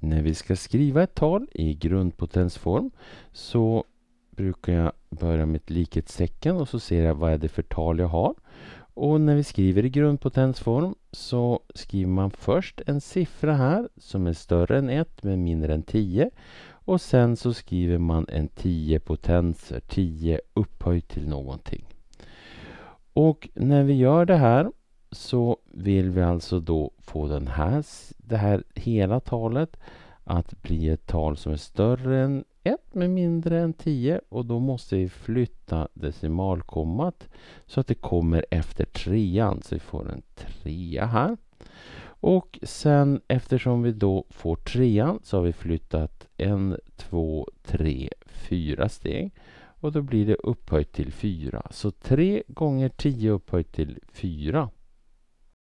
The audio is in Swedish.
När vi ska skriva ett tal i grundpotensform så brukar jag börja med ett likhetstecken och så ser jag vad är det för tal jag har. Och när vi skriver i grundpotensform så skriver man först en siffra här som är större än 1 men mindre än 10. Och sen så skriver man en 10 potenser, 10 upphöjt till någonting. Och när vi gör det här så vill vi alltså då få den här, det här hela talet att bli ett tal som är större än 1 men mindre än 10 och då måste vi flytta decimalkommat så att det kommer efter trean. Så vi får en trea här. Och sen eftersom vi då får trean så har vi flyttat en, två, tre, fyra steg. Och då blir det upphöjt till fyra. Så tre gånger tio upphöjt till fyra.